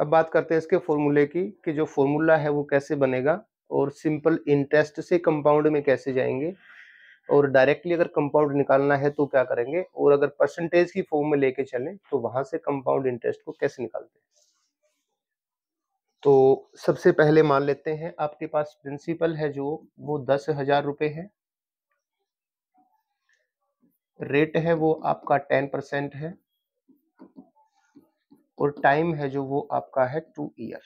अब बात करते हैं इसके फॉर्मूले की कि जो फॉर्मूला है वो कैसे बनेगा और सिंपल इंटरेस्ट से कंपाउंड में कैसे जाएंगे और डायरेक्टली अगर कंपाउंड निकालना है तो क्या करेंगे और अगर परसेंटेज की फॉर्म में लेके चलें तो वहां से कंपाउंड इंटरेस्ट को कैसे निकालते हैं तो सबसे पहले मान लेते हैं आपके पास प्रिंसिपल है जो वो दस हजार रुपये है रेट है वो आपका टेन परसेंट है और टाइम है जो वो आपका है टू ईयर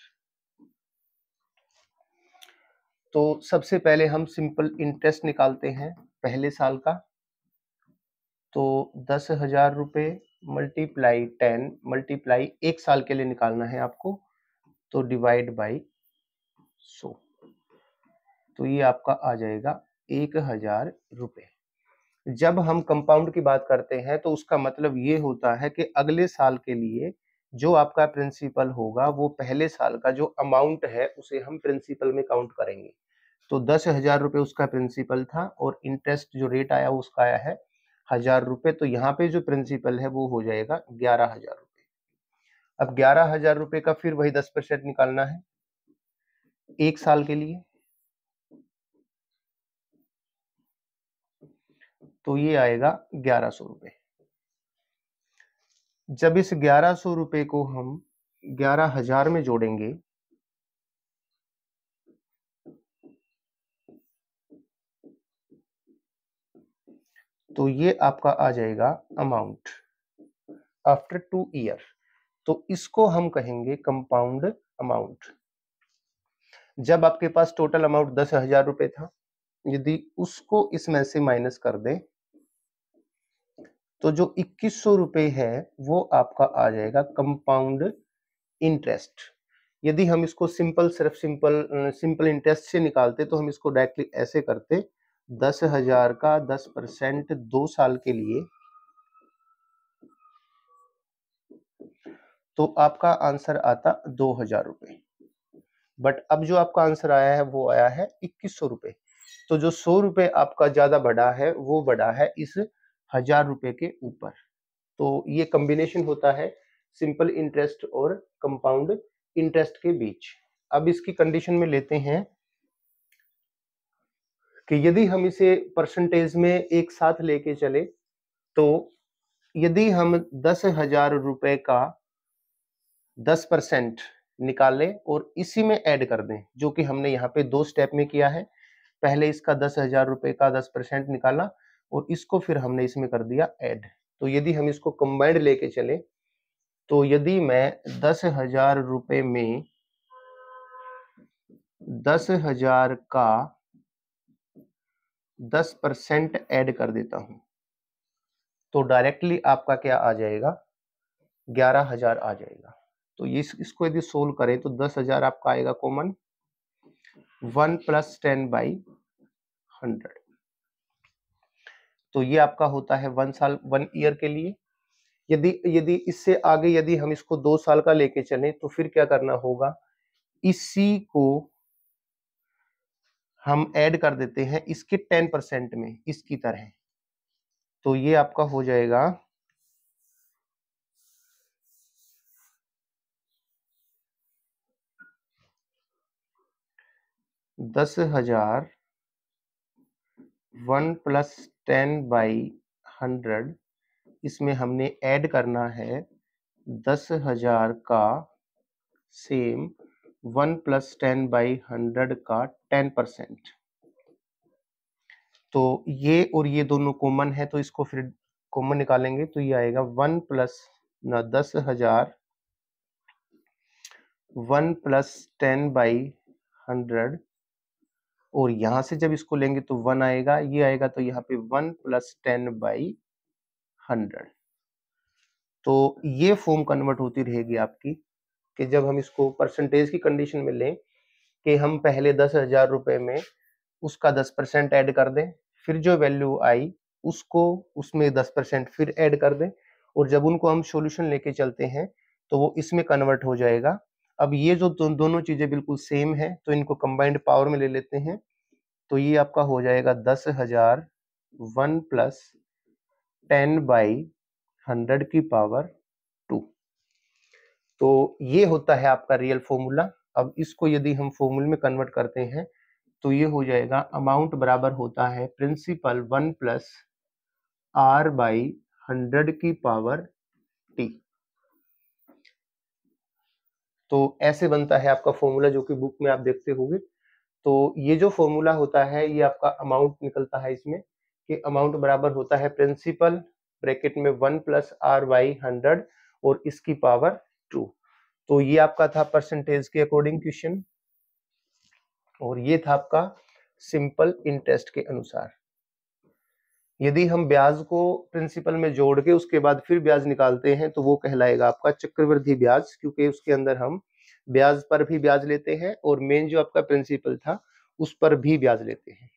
तो सबसे पहले हम सिंपल इंटरेस्ट निकालते हैं पहले साल का तो दस हजार रुपये मल्टीप्लाई टेन मल्टीप्लाई एक साल के लिए निकालना है आपको तो डिवाइड बाई सो तो ये आपका आ जाएगा एक हजार रुपये जब हम कंपाउंड की बात करते हैं तो उसका मतलब ये होता है कि अगले साल के लिए जो आपका प्रिंसिपल होगा वो पहले साल का जो अमाउंट है उसे हम प्रिंसिपल में काउंट करेंगे तो दस हजार रुपये उसका प्रिंसिपल था और इंटरेस्ट जो रेट आया उसका आया है हजार रुपये तो यहाँ पे जो प्रिंसिपल है वो हो जाएगा ग्यारह हजार रुपये अब ग्यारह हजार रुपये का फिर वही दस परसेंट निकालना है एक साल के लिए तो ये आएगा ग्यारह सौ रुपये जब इस ग्यारह सौ रुपये को हम ग्यारह हजार में जोड़ेंगे तो ये आपका आ जाएगा अमाउंट आफ्टर टू ईयर तो इसको हम कहेंगे कंपाउंड अमाउंट जब आपके पास टोटल अमाउंट दस हजार रुपए था यदि उसको इसमें से माइनस कर दें तो जो इक्कीस सौ रुपये है वो आपका आ जाएगा कंपाउंड इंटरेस्ट यदि हम इसको सिंपल सिर्फ सिंपल सिंपल इंटरेस्ट से निकालते तो हम इसको डायरेक्टली ऐसे करते दस हजार का दस परसेंट दो साल के लिए तो आपका आंसर आता दो हजार रुपये बट अब जो आपका आंसर आया है वो आया है इक्कीस सौ रुपये तो जो सौ रुपये आपका ज्यादा बढ़ा है वो बढ़ा है इस हजार रुपए के ऊपर तो ये कम्बिनेशन होता है सिंपल इंटरेस्ट और कंपाउंड इंटरेस्ट के बीच अब इसकी कंडीशन में लेते हैं कि यदि हम इसे परसेंटेज में एक साथ लेके चले तो यदि हम दस हजार रुपए का दस परसेंट निकाले और इसी में ऐड कर दें जो कि हमने यहाँ पे दो स्टेप में किया है पहले इसका दस हजार रुपए का दस परसेंट निकाला और इसको फिर हमने इसमें कर दिया ऐड तो यदि हम इसको कंबाइंड लेके चले तो यदि मैं दस हजार रुपये में दस हजार का दस परसेंट एड कर देता हूं तो डायरेक्टली आपका क्या आ जाएगा ग्यारह हजार आ जाएगा तो ये इस, इसको यदि सोल्व करें तो दस हजार आपका आएगा common one plus ten by hundred तो ये आपका होता है वन साल वन ईयर के लिए यदि यदि इससे आगे यदि हम इसको दो साल का लेके चलें तो फिर क्या करना होगा इसी को हम ऐड कर देते हैं इसके टेन परसेंट में इसकी तरह तो ये आपका हो जाएगा दस हजार one plus ten by hundred इसमें हमने ऐड करना है दस हजार का same one plus ten by hundred का टेन परसेंट तो ये और ये दोनों कॉमन है तो इसको फिर कॉमन निकालेंगे तो ये आएगा वन प्लस ना दस हजार one plus ten by hundred और यहाँ से जब इसको लेंगे तो वन आएगा ये आएगा तो यहाँ पे one plus ten by hundred तो ये फॉर्म कन्वर्ट होती रहेगी आपकी कि जब हम इसको परसेंटेज की कंडीशन में लें कि हम पहले दस हजार रुपए में उसका दस परसेंट एड कर दें फिर जो वैल्यू आई उसको उसमें दस परसेंट फिर एड कर दें और जब उनको हम सॉल्यूशन लेके चलते हैं तो वो इसमें कन्वर्ट हो जाएगा अब ये जो दो, दोनों चीज़ें बिल्कुल सेम है तो इनको कंबाइंड पावर में ले लेते हैं तो ये आपका हो जाएगा दस हजार one plus ten by hundred की पावर टू तो ये होता है आपका रियल फॉर्मूला अब इसको यदि हम फॉर्मूल में कन्वर्ट करते हैं तो ये हो जाएगा अमाउंट बराबर होता है principal one plus R by hundred की पावर टी तो ऐसे बनता है आपका फॉर्मूला जो कि बुक में आप देखते होंगे तो ये जो फॉर्मूला होता है ये आपका अमाउंट निकलता है इसमें कि अमाउंट बराबर होता है प्रिंसिपल ब्रैकेट में one plus R by hundred और इसकी पावर टू तो ये आपका था परसेंटेज के अकॉर्डिंग क्वेश्चन और ये था आपका सिंपल इंटरेस्ट के अनुसार यदि हम ब्याज को प्रिंसिपल में जोड़ के उसके बाद फिर ब्याज निकालते हैं तो वो कहलाएगा आपका चक्रवृद्धि ब्याज क्योंकि उसके अंदर हम ब्याज पर भी ब्याज लेते हैं और मेन जो आपका प्रिंसिपल था उस पर भी ब्याज लेते हैं